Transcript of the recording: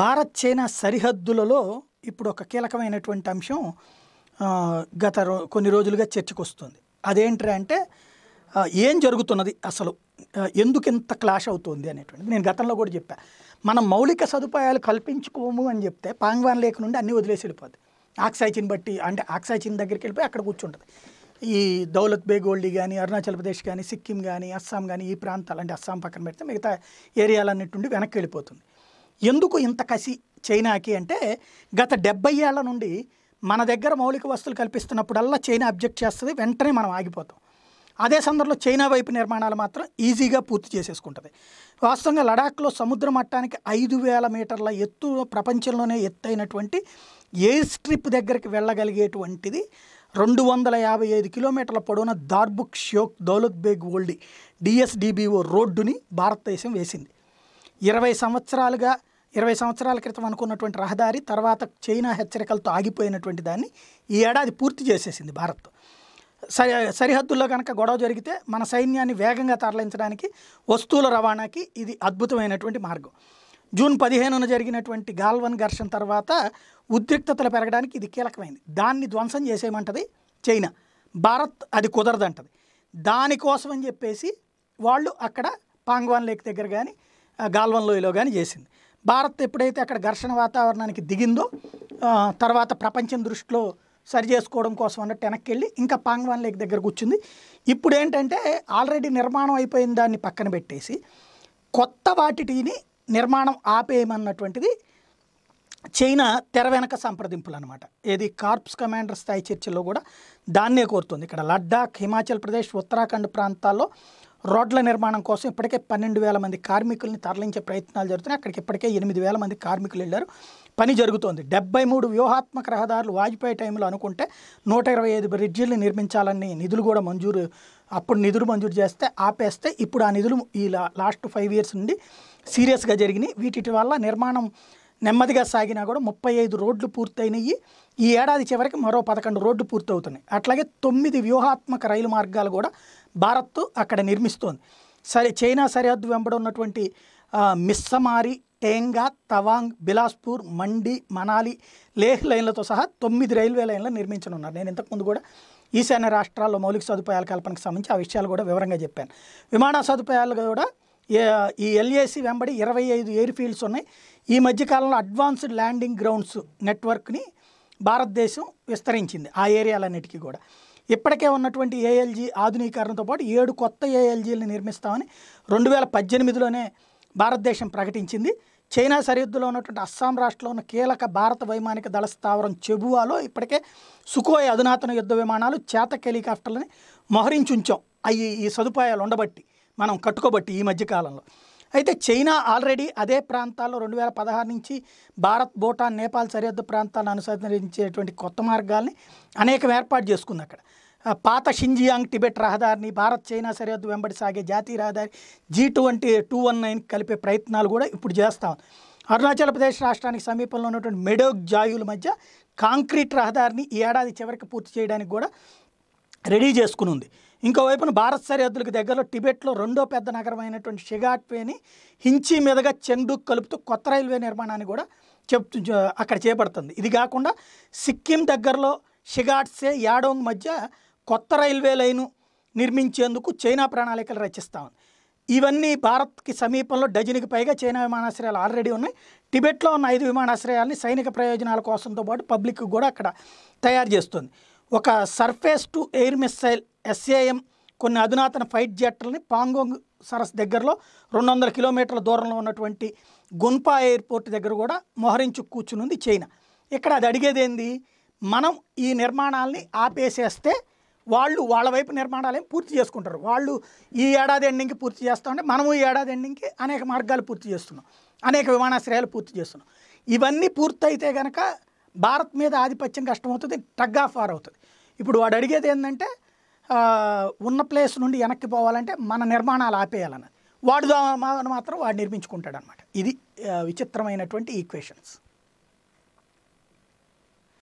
Bharat China సరిహద్దులలో ఇప్పుడు ఒక కీలకమైనటువంటి అంశం గత రో కొన్ని రోజులుగా చర్చకు వస్తుంది అదేంటి అంటే ఏం జరుగుతున్నది అసలు ఎందుకు ఇంత క్లాష్ అవుతుంది అనేటువంటిది నేను గతంలో కూడా చెప్పా మనం మౌలిక సదుపాయాలు కల్పించుకోము అని చెప్తే పాంగ్వాన్ లేక నుండి అన్నీ వదిలేసి వెళ్ళిపోద్ది ఆక్సైచిన్ బట్టి అంటే ఆక్సైచిన్ దగ్గరికి వెళ్ళిపోయి అక్కడ కూర్చుంటుంది ఈ దౌలత్ బేగోల్డి కానీ అరుణాచల్ ప్రదేశ్ కానీ సిక్కిం కానీ అస్సాం కానీ ఈ ప్రాంతాలు అంటే అస్సాం పక్కన పెడితే మిగతా ఏరియాలన్నిటి నుండి వెనక్కి వెళ్ళిపోతుంది ఎందుకు ఇంత కసి చైనాకి అంటే గత డెబ్బై ఏళ్ల నుండి మన దగ్గర మౌలిక వస్తువులు కల్పిస్తున్నప్పుడల్లా చైనా అబ్జెక్ట్ చేస్తుంది వెంటనే మనం ఆగిపోతాం అదే సందర్భంలో చైనా వైపు నిర్మాణాలు మాత్రం ఈజీగా పూర్తి చేసేసుకుంటుంది వాస్తవంగా లడాక్లో సముద్ర మట్టానికి ఐదు వేల మీటర్ల ఎత్తు ప్రపంచంలోనే ఎత్తైనటువంటి ఎయిర్ స్ట్రిప్ దగ్గరికి వెళ్ళగలిగేటువంటిది రెండు వందల యాభై ఐదు కిలోమీటర్ల పొడవున దార్బుక్ షోక్ దౌలత్ బేగ్ ఓల్డీ డిఎస్డిబిఓ రోడ్డుని భారతదేశం వేసింది ఇరవై సంవత్సరాలుగా ఇరవై సంవత్సరాల క్రితం అనుకున్నటువంటి రహదారి తర్వాత చైనా హెచ్చరికలతో ఆగిపోయినటువంటి దాన్ని ఈ ఏడాది పూర్తి చేసేసింది భారత్ సరి సరిహద్దుల్లో కనుక గొడవ జరిగితే మన సైన్యాన్ని వేగంగా తరలించడానికి వస్తువుల రవాణాకి ఇది అద్భుతమైనటువంటి మార్గం జూన్ పదిహేనున జరిగినటువంటి గాల్వన్ ఘర్షణ తర్వాత ఉద్రిక్తతలు పెరగడానికి ఇది కీలకమైంది దాన్ని ధ్వంసం చేసేయమంటది చైనా భారత్ అది కుదరదంటది దానికోసం అని చెప్పేసి వాళ్ళు అక్కడ పాంగ్వాన్ లేక్ దగ్గర కానీ గాల్వన్ లోయలో కానీ చేసింది భారత్ ఎప్పుడైతే అక్కడ ఘర్షణ వాతావరణానికి దిగిందో తర్వాత ప్రపంచం దృష్టిలో సరి చేసుకోవడం కోసం అన్నట్టు వెనక్కి వెళ్ళి ఇంకా పాంగ్వాన్ లేక్ దగ్గర కూర్చుంది ఇప్పుడు ఏంటంటే ఆల్రెడీ నిర్మాణం అయిపోయిన దాన్ని పక్కన పెట్టేసి కొత్త వాటిని నిర్మాణం ఆపేయమన్నటువంటిది చైనా తెర వెనక సంప్రదింపులు అనమాట ఏది కార్ప్స్ కమాండర్ స్థాయి చర్చలో కూడా దాన్నే కోరుతుంది ఇక్కడ లడ్డాఖ్ హిమాచల్ ప్రదేశ్ ఉత్తరాఖండ్ ప్రాంతాల్లో రోడ్ల నిర్మాణం కోసం ఇప్పటికే పన్నెండు వేల మంది కార్మికుల్ని తరలించే ప్రయత్నాలు జరుగుతున్నాయి అక్కడికి ఇప్పటికే ఎనిమిది వేల మంది కార్మికులు వెళ్ళారు పని జరుగుతోంది డెబ్బై మూడు వ్యూహాత్మక రహదారులు వాజ్పేయి టైంలో అనుకుంటే నూట ఇరవై ఐదు బ్రిడ్జిల్ని నిర్మించాలని నిధులు కూడా మంజూరు అప్పుడు నిధులు మంజూరు చేస్తే ఆపేస్తే ఇప్పుడు ఆ నిధులు ఈ లాస్ట్ ఫైవ్ ఇయర్స్ నుండి సీరియస్గా జరిగినాయి వీటి వల్ల నిర్మాణం నెమ్మదిగా సాగినా కూడా ముప్పై ఐదు రోడ్లు పూర్తయినాయి ఈ ఏడాది చివరికి మరో పదకొండు రోడ్లు పూర్తవుతున్నాయి అట్లాగే తొమ్మిది వ్యూహాత్మక రైలు మార్గాలు కూడా భారత్ అక్కడ నిర్మిస్తోంది సరే చైనా సరిహద్దు వెంబడి ఉన్నటువంటి మిస్సమారి టేంగా తవాంగ్ బిలాస్పూర్ మండి మనాలి లేహ్ లైన్లతో సహా తొమ్మిది రైల్వే లైన్లు నిర్మించనున్నారు నేను ఇంతకుముందు కూడా ఈశాన్య రాష్ట్రాల్లో మౌలిక సదుపాయాల కల్పనకు సంబంధించి ఆ విషయాలు కూడా వివరంగా చెప్పాను విమాన సదుపాయాలు కూడా ఈ ఎల్ఏసి వెంబడి ఇరవై ఐదు ఎయిర్ ఫీల్డ్స్ ఉన్నాయి ఈ మధ్యకాలంలో అడ్వాన్స్డ్ ల్యాండింగ్ గ్రౌండ్స్ నెట్వర్క్ని భారతదేశం విస్తరించింది ఆ ఏరియాలన్నిటికీ కూడా ఇప్పటికే ఉన్నటువంటి ఏఎల్జీ ఆధునీకరణతో పాటు ఏడు కొత్త ఏఎల్జీలను నిర్మిస్తామని రెండు వేల పద్దెనిమిదిలోనే భారతదేశం ప్రకటించింది చైనా సరిహద్దులో ఉన్నటువంటి అస్సాం రాష్ట్రంలో ఉన్న కీలక భారత వైమానిక దళ స్థావరం చెబువాలో ఇప్పటికే సుఖోయ్ అధునాతన యుద్ధ విమానాలు చేతక్ హెలికాప్టర్లని మోహరించుంచాం అవి ఈ సదుపాయాలు ఉండబట్టి మనం కట్టుకోబట్టి ఈ మధ్యకాలంలో అయితే చైనా ఆల్రెడీ అదే ప్రాంతాల్లో రెండు వేల పదహారు నుంచి భారత్ భూటాన్ నేపాల్ సరిహద్దు ప్రాంతాలను అనుసరించేటువంటి కొత్త మార్గాల్ని అనేకం ఏర్పాటు చేసుకుంది అక్కడ పాత షింజియాంగ్ టిబెట్ రహదారిని భారత్ చైనా సరిహద్దు వెంబడి సాగే జాతీయ రహదారి G two two one nine కలిపే ప్రయత్నాలు కూడా ఇప్పుడు చేస్తా ఉంది అరుణాచల్ ప్రదేశ్ రాష్ట్రానికి సమీపంలో ఉన్నటువంటి మెడోగ్ జాయుల మధ్య కాంక్రీట్ రహదారిని ఈ ఏడాది చివరికి పూర్తి చేయడానికి కూడా రెడీ చేసుకుని ఉంది ఇంకోవైపున భారత్ సరిహద్దులకు దగ్గరలో టిబెట్లో రెండో పెద్ద నగరమైనటువంటి షిగాట్వేని హించి మీదుగా చెండు కలుపుతూ కొత్త రైల్వే నిర్మాణాన్ని కూడా చెప్తు అక్కడ చేపడుతుంది ఇది కాకుండా సిక్కిం దగ్గరలో షిగాట్సే యాడోంగ్ మధ్య కొత్త రైల్వే లైను నిర్మించేందుకు చైనా ప్రణాళికలు రచిస్తా ఉంది ఇవన్నీ భారత్కి సమీపంలో డజన్కి పైగా చైనా విమానాశ్రయాలు ఆల్రెడీ ఉన్నాయి టిబెట్లో ఉన్న ఐదు విమానాశ్రయాలని సైనిక ప్రయోజనాల కోసంతో పాటు పబ్లిక్ కూడా అక్కడ తయారు చేస్తుంది ఒక surface to air missile SAM కొన్ని అధునాతన ఫైట్ జెట్లని పాంగోంగ్ సరస్ దగ్గరలో రెండు వందల కిలోమీటర్ల దూరంలో ఉన్నటువంటి గున్పా ఎయిర్పోర్ట్ దగ్గర కూడా మొహరించు కూర్చునుంది చైనా ఇక్కడ అది అడిగేది ఏంది మనం ఈ నిర్మాణాలని ఆపేసేస్తే వాళ్ళు వాళ్ళ వైపు నిర్మాణాలు పూర్తి చేసుకుంటారు వాళ్ళు ఈ ఏడాది ఎండింగ్కి పూర్తి చేస్తామంటే మనము ఈ ఏడాది ఎండింగ్కి అనేక మార్గాలు పూర్తి చేస్తున్నాం అనేక విమానాశ్రయాలు పూర్తి చేస్తున్నాం ఇవన్నీ పూర్తయితే కనుక భారత్ మీద ఆధిపత్యం కష్టమవుతుంది టగ్ ఆఫ్ వార్ అవుతుంది ఇప్పుడు వాడు అడిగేది ఏంటంటే ఉన్న ప్లేస్ నుండి వెనక్కి పోవాలంటే మన నిర్మాణాలు ఆపేయాలన్నది వాడు మాత్రం వాడు నిర్మించుకుంటాడు అనమాట ఇది విచిత్రమైనటువంటి ఈక్వేషన్స్